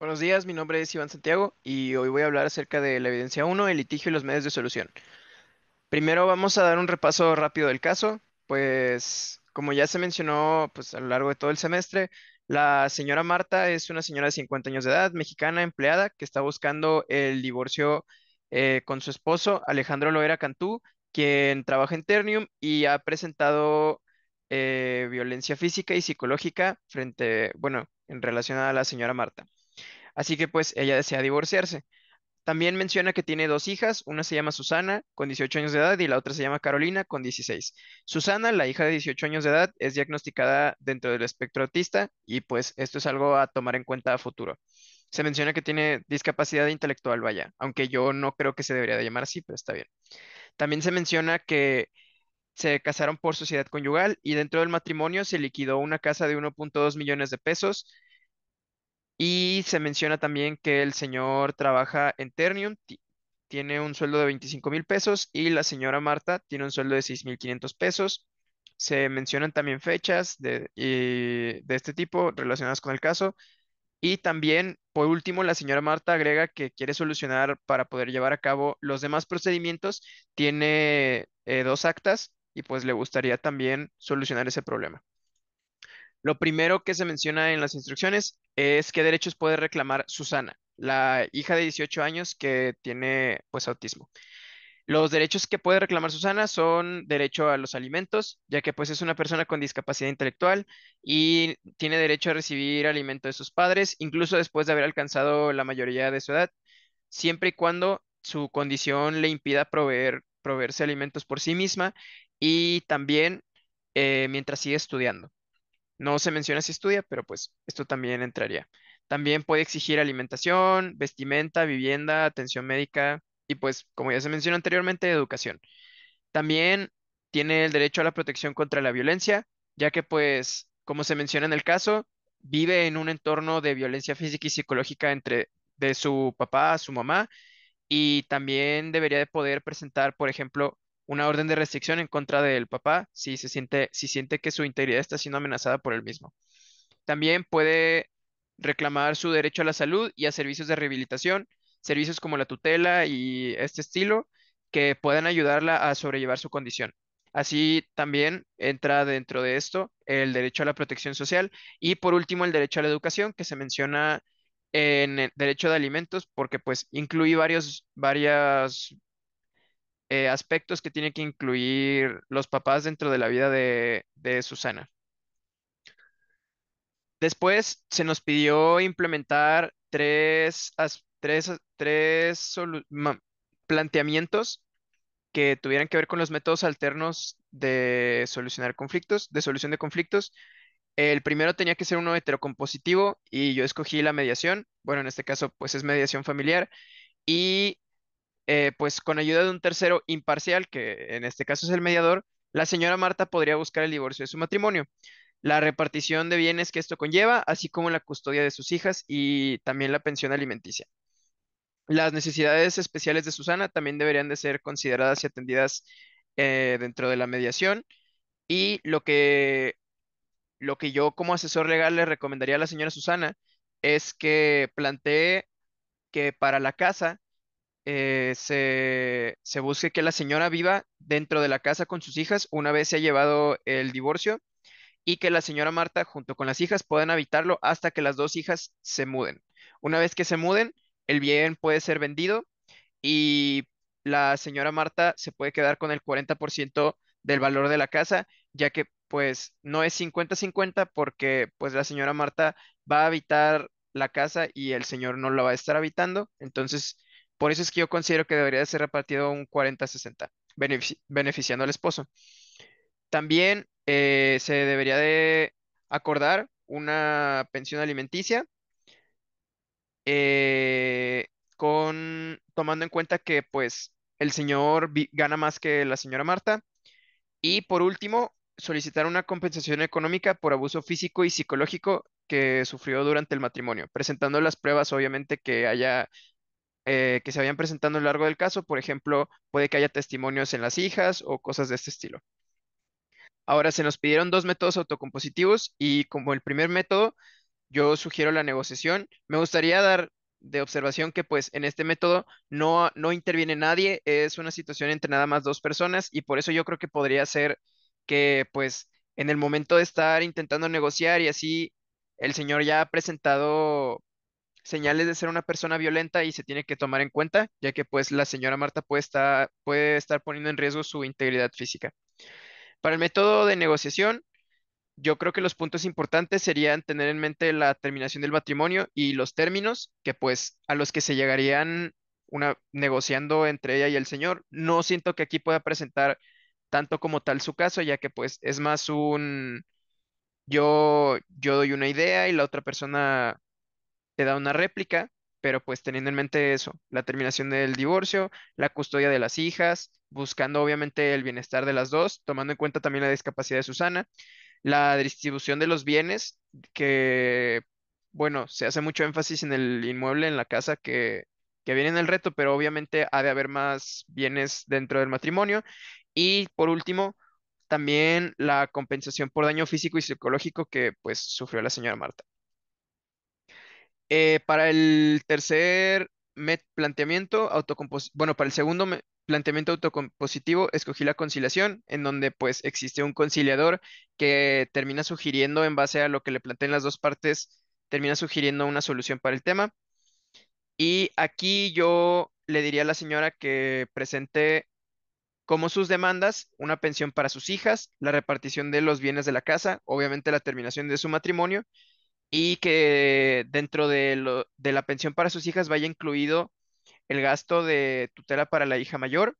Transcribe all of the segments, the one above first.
Buenos días, mi nombre es Iván Santiago y hoy voy a hablar acerca de la evidencia 1, el litigio y los medios de solución. Primero vamos a dar un repaso rápido del caso, pues como ya se mencionó pues, a lo largo de todo el semestre, la señora Marta es una señora de 50 años de edad, mexicana, empleada, que está buscando el divorcio eh, con su esposo, Alejandro Loera Cantú, quien trabaja en Ternium y ha presentado eh, violencia física y psicológica frente, bueno, en relación a la señora Marta. Así que pues ella desea divorciarse. También menciona que tiene dos hijas, una se llama Susana, con 18 años de edad, y la otra se llama Carolina, con 16. Susana, la hija de 18 años de edad, es diagnosticada dentro del espectro autista y pues esto es algo a tomar en cuenta a futuro. Se menciona que tiene discapacidad intelectual, vaya, aunque yo no creo que se debería de llamar así, pero está bien. También se menciona que se casaron por sociedad conyugal y dentro del matrimonio se liquidó una casa de 1.2 millones de pesos, y se menciona también que el señor trabaja en Ternium, tiene un sueldo de 25 mil pesos y la señora Marta tiene un sueldo de 6 mil 500 pesos. Se mencionan también fechas de, este tipo relacionadas con el caso. Y también, por último, la señora Marta agrega que quiere solucionar para poder llevar a cabo los demás procedimientos. Tiene eh, dos actas y pues le gustaría también solucionar ese problema. Lo primero que se menciona en las instrucciones es qué derechos puede reclamar Susana, la hija de 18 años que tiene pues autismo. Los derechos que puede reclamar Susana son derecho a los alimentos, ya que pues es una persona con discapacidad intelectual y tiene derecho a recibir alimento de sus padres, incluso después de haber alcanzado la mayoría de su edad, siempre y cuando su condición le impida proveer, proveerse alimentos por sí misma y también eh, mientras sigue estudiando. No se menciona si estudia, pero pues esto también entraría. También puede exigir alimentación, vestimenta, vivienda, atención médica y pues, como ya se mencionó anteriormente, educación. También tiene el derecho a la protección contra la violencia, ya que pues, como se menciona en el caso, vive en un entorno de violencia física y psicológica entre de su papá, su mamá, y también debería de poder presentar, por ejemplo, una orden de restricción en contra del papá si se siente, si siente que su integridad está siendo amenazada por él mismo. También puede reclamar su derecho a la salud y a servicios de rehabilitación, servicios como la tutela y este estilo que puedan ayudarla a sobrellevar su condición. Así también entra dentro de esto el derecho a la protección social y por último el derecho a la educación que se menciona en el derecho de alimentos porque pues incluye varios, varias eh, aspectos que tienen que incluir los papás dentro de la vida de, de Susana. Después se nos pidió implementar tres, tres, tres planteamientos que tuvieran que ver con los métodos alternos de solucionar conflictos, de solución de conflictos. El primero tenía que ser uno heterocompositivo y yo escogí la mediación. Bueno, en este caso, pues es mediación familiar. Y eh, pues con ayuda de un tercero imparcial, que en este caso es el mediador, la señora Marta podría buscar el divorcio de su matrimonio, la repartición de bienes que esto conlleva, así como la custodia de sus hijas y también la pensión alimenticia. Las necesidades especiales de Susana también deberían de ser consideradas y atendidas eh, dentro de la mediación. Y lo que, lo que yo como asesor legal le recomendaría a la señora Susana es que plantee que para la casa eh, se, se, busque que la señora viva dentro de la casa con sus hijas una vez se ha llevado el divorcio y que la señora Marta junto con las hijas puedan habitarlo hasta que las dos hijas se muden. Una vez que se muden, el bien puede ser vendido y la señora Marta se puede quedar con el 40% del valor de la casa, ya que pues no es 50-50 porque pues la señora Marta va a habitar la casa y el señor no la va a estar habitando. Entonces, por eso es que yo considero que debería ser repartido un 40-60, beneficiando al esposo. También eh, se debería de acordar una pensión alimenticia eh, con tomando en cuenta que pues el señor gana más que la señora Marta y por último solicitar una compensación económica por abuso físico y psicológico que sufrió durante el matrimonio, presentando las pruebas obviamente que haya eh, que se habían presentado a lo largo del caso. Por ejemplo, puede que haya testimonios en las hijas o cosas de este estilo. Ahora, se nos pidieron dos métodos autocompositivos y como el primer método, yo sugiero la negociación. Me gustaría dar de observación que pues en este método no, no interviene nadie, es una situación entre nada más dos personas y por eso yo creo que podría ser que pues en el momento de estar intentando negociar y así el señor ya ha presentado señales de ser una persona violenta y se tiene que tomar en cuenta, ya que pues la señora Marta puede estar, puede estar poniendo en riesgo su integridad física. Para el método de negociación, yo creo que los puntos importantes serían tener en mente la terminación del matrimonio y los términos que pues a los que se llegarían una, negociando entre ella y el señor. No siento que aquí pueda presentar tanto como tal su caso, ya que pues es más un yo yo doy una idea y la otra persona te da una réplica, pero pues teniendo en mente eso, la terminación del divorcio, la custodia de las hijas, buscando obviamente el bienestar de las dos, tomando en cuenta también la discapacidad de Susana, la distribución de los bienes, que bueno, se hace mucho énfasis en el inmueble, en la casa que, que viene en el reto, pero obviamente ha de haber más bienes dentro del matrimonio. Y por último, también la compensación por daño físico y psicológico que pues sufrió la señora Marta. Eh, para el tercer planteamiento autocompositivo, bueno, para el segundo planteamiento autocompositivo escogí la conciliación, en donde pues existe un conciliador que termina sugiriendo en base a lo que le planteen las dos partes, termina sugiriendo una solución para el tema. Y aquí yo le diría a la señora que presente como sus demandas, una pensión para sus hijas, la repartición de los bienes de la casa, obviamente la terminación de su matrimonio y que dentro de, de la pensión para sus hijas vaya incluido el gasto de tutela para la hija mayor.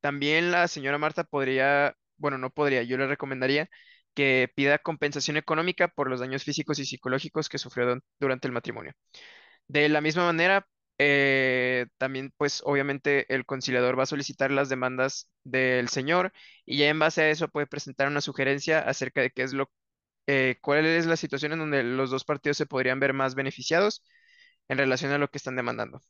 También la señora Marta podría, bueno, no podría, yo le recomendaría que pida compensación económica por los daños físicos y psicológicos que sufrió durante el matrimonio. De la misma manera, eh, también pues obviamente el conciliador va a solicitar las demandas del señor y ya en base a eso puede presentar una sugerencia acerca de qué es lo eh, cuál es la situación en donde los dos partidos se podrían ver más beneficiados en relación a lo que están demandando.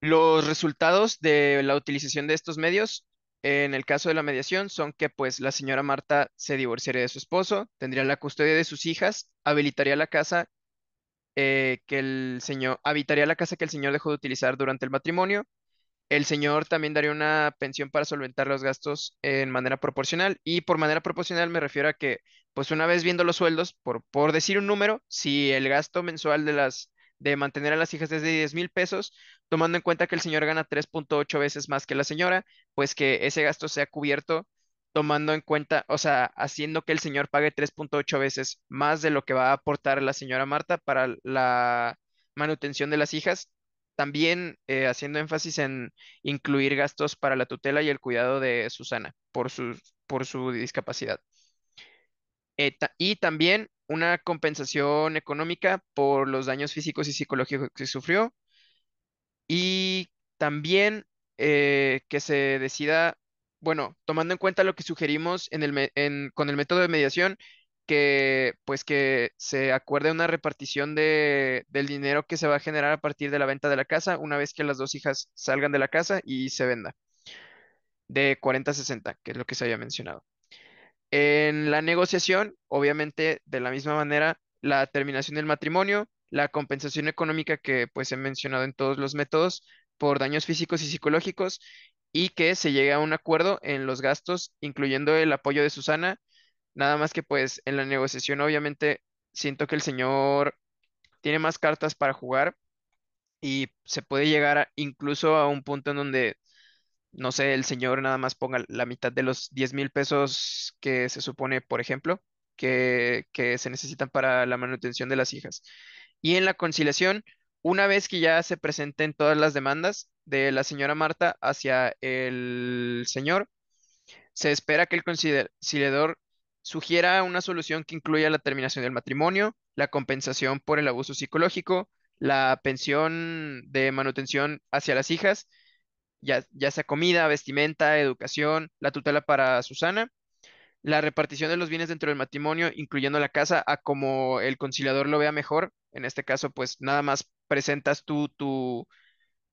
Los resultados de la utilización de estos medios en el caso de la mediación son que pues la señora Marta se divorciaría de su esposo, tendría la custodia de sus hijas, habilitaría la casa eh, que el señor habitaría la casa que el señor dejó de utilizar durante el matrimonio el señor también daría una pensión para solventar los gastos en manera proporcional. Y por manera proporcional me refiero a que, pues una vez viendo los sueldos, por, por decir un número, si el gasto mensual de las de mantener a las hijas es de 10 mil pesos, tomando en cuenta que el señor gana 3.8 veces más que la señora, pues que ese gasto sea cubierto tomando en cuenta, o sea, haciendo que el señor pague 3.8 veces más de lo que va a aportar la señora Marta para la manutención de las hijas también eh, haciendo énfasis en incluir gastos para la tutela y el cuidado de Susana por su, por su discapacidad. Eh, y también una compensación económica por los daños físicos y psicológicos que sufrió. Y también eh, que se decida, bueno, tomando en cuenta lo que sugerimos con el método de mediación, que pues que se acuerde una repartición del dinero que se va a generar a partir de la venta de la casa una vez que las dos hijas salgan de la casa y se venda de 40 a 60, que es lo que se había mencionado. En la negociación, obviamente, de la misma manera, la terminación del matrimonio, la compensación económica que pues he mencionado en todos los métodos por daños físicos y psicológicos y que se llegue a un acuerdo en los gastos, incluyendo el apoyo de Susana Nada más que pues en la negociación obviamente siento que el señor tiene más cartas para jugar y se puede llegar incluso a un punto en donde, no sé, el señor nada más ponga la mitad de los 10 mil pesos que se supone, por ejemplo, que, que se necesitan para la manutención de las hijas. Y en la conciliación, una vez que ya se presenten todas las demandas de la señora Marta hacia el señor, se espera que el conciliador sugiera una solución que incluya la terminación del matrimonio, la compensación por el abuso psicológico, la pensión de manutención hacia las hijas, ya, sea comida, vestimenta, educación, la tutela para Susana, la repartición de los bienes dentro del matrimonio, incluyendo la casa, a como el conciliador lo vea mejor. En este caso, pues nada más presentas tú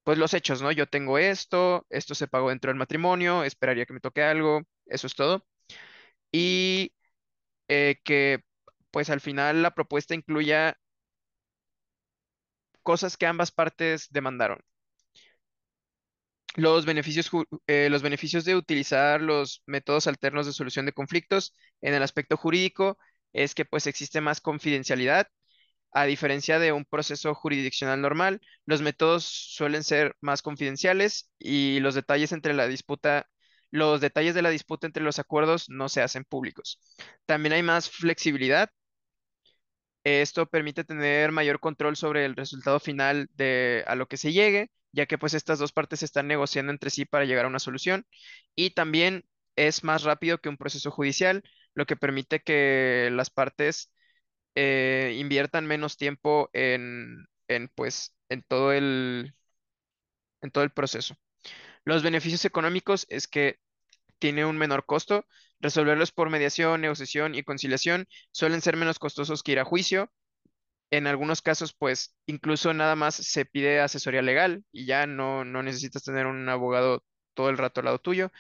pues los hechos, ¿no? Yo tengo esto, esto se pagó dentro del matrimonio, esperaría que me toque algo, eso es todo. Y eh, que pues al final la propuesta incluya cosas que ambas partes demandaron. Los beneficios, eh, los beneficios de utilizar los métodos alternos de solución de conflictos en el aspecto jurídico es que pues existe más confidencialidad. A diferencia de un proceso jurisdiccional normal, los métodos suelen ser más confidenciales y los detalles entre la disputa los detalles de la disputa entre los acuerdos no se hacen públicos. También hay más flexibilidad. Esto permite tener mayor control sobre el resultado final de a lo que se llegue, ya que pues estas dos partes están negociando entre sí para llegar a una solución. Y también es más rápido que un proceso judicial, lo que permite que las partes eh, inviertan menos tiempo en, pues, en, todo en todo el proceso. Los beneficios económicos es que tiene un menor costo. Resolverlos por mediación, negociación y conciliación suelen ser menos costosos que ir a juicio. En algunos casos, pues incluso nada más se pide asesoría legal y ya no, necesitas tener un abogado todo el rato al lado tuyo.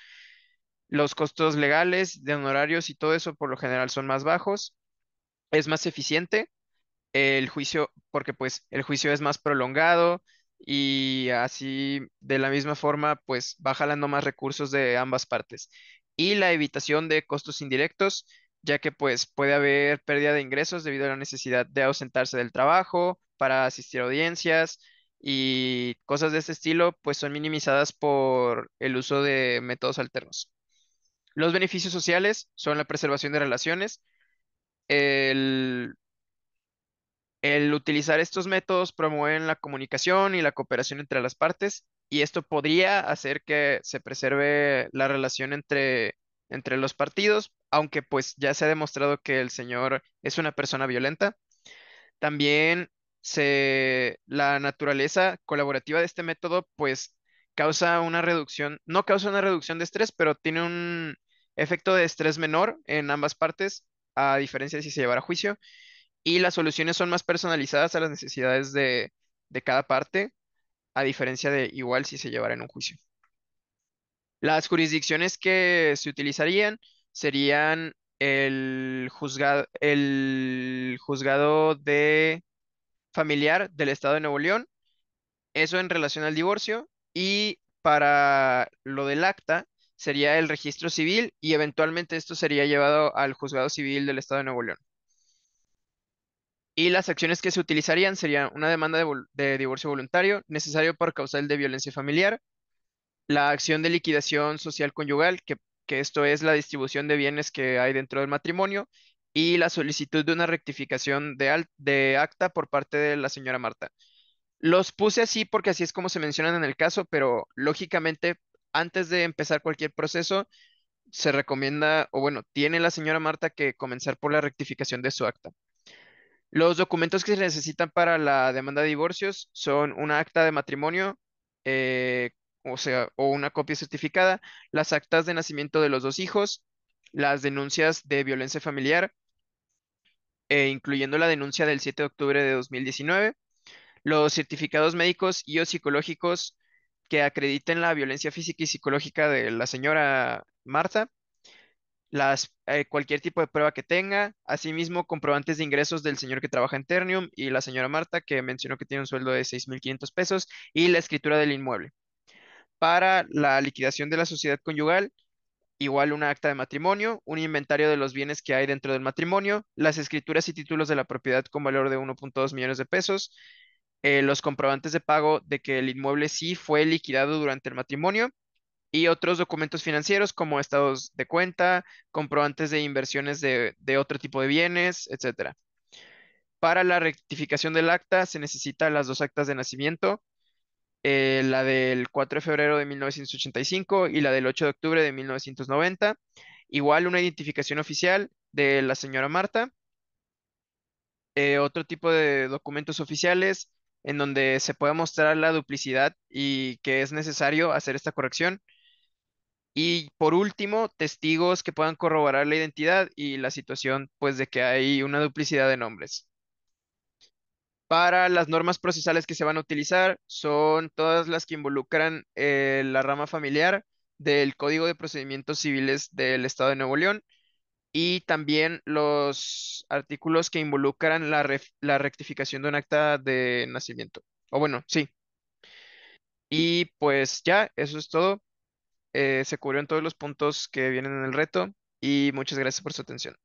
Los costos legales, de honorarios y todo eso por lo general son más bajos. Es más eficiente el juicio, porque pues el juicio es más prolongado, y así de la misma forma pues va jalando más recursos de ambas partes. Y la evitación de costos indirectos, ya que pues puede haber pérdida de ingresos debido a la necesidad de ausentarse del trabajo para asistir a audiencias y cosas de este estilo pues son minimizadas por el uso de métodos alternos. Los beneficios sociales son la preservación de relaciones, el el utilizar estos métodos promueven la comunicación y la cooperación entre las partes y esto podría hacer que se preserve la relación entre, entre los partidos, aunque pues ya se ha demostrado que el señor es una persona violenta. También se, la naturaleza colaborativa de este método pues causa una reducción, no causa una reducción de estrés, pero tiene un efecto de estrés menor en ambas partes, a diferencia de si se llevara a juicio y las soluciones son más personalizadas a las necesidades de, de cada parte, a diferencia de igual si se llevara en un juicio. Las jurisdicciones que se utilizarían serían el juzgado, el juzgado de familiar del Estado de Nuevo León, eso en relación al divorcio, y para lo del acta sería el registro civil y eventualmente esto sería llevado al juzgado civil del Estado de Nuevo León. Y las acciones que se utilizarían serían una demanda de, divorcio voluntario necesario por causal de violencia familiar, la acción de liquidación social conyugal, que, esto es la distribución de bienes que hay dentro del matrimonio, y la solicitud de una rectificación de, de acta por parte de la señora Marta. Los puse así porque así es como se mencionan en el caso, pero lógicamente antes de empezar cualquier proceso, se recomienda, o bueno, tiene la señora Marta que comenzar por la rectificación de su acta. Los documentos que se necesitan para la demanda de divorcios son una acta de matrimonio, eh, o sea, o una copia certificada, las actas de nacimiento de los dos hijos, las denuncias de violencia familiar, eh, incluyendo la denuncia del 7 de octubre de 2019, los certificados médicos y o psicológicos que acrediten la violencia física y psicológica de la señora Marta, las, eh, cualquier tipo de prueba que tenga, asimismo comprobantes de ingresos del señor que trabaja en Ternium y la señora Marta, que mencionó que tiene un sueldo de 6.500 pesos, y la escritura del inmueble. Para la liquidación de la sociedad conyugal, igual un acta de matrimonio, un inventario de los bienes que hay dentro del matrimonio, las escrituras y títulos de la propiedad con valor de 1.2 millones de pesos, eh, los comprobantes de pago de que el inmueble sí fue liquidado durante el matrimonio y otros documentos financieros como estados de cuenta, comprobantes de inversiones de, otro tipo de bienes, etc. Para la rectificación del acta se necesitan las dos actas de nacimiento, eh, la del 4 de febrero de 1985 y la del 8 de octubre de 1990. Igual una identificación oficial de la señora Marta. Eh, otro tipo de documentos oficiales en donde se pueda mostrar la duplicidad y que es necesario hacer esta corrección. Y por último, testigos que puedan corroborar la identidad y la situación, pues de que hay una duplicidad de nombres. Para las normas procesales que se van a utilizar son todas las que involucran eh, la rama familiar del Código de Procedimientos Civiles del Estado de Nuevo León y también los artículos que involucran la, rectificación de un acta de nacimiento. O bueno, sí. Y pues ya, eso es todo. Eh, se en todos los puntos que vienen en el reto y muchas gracias por su atención.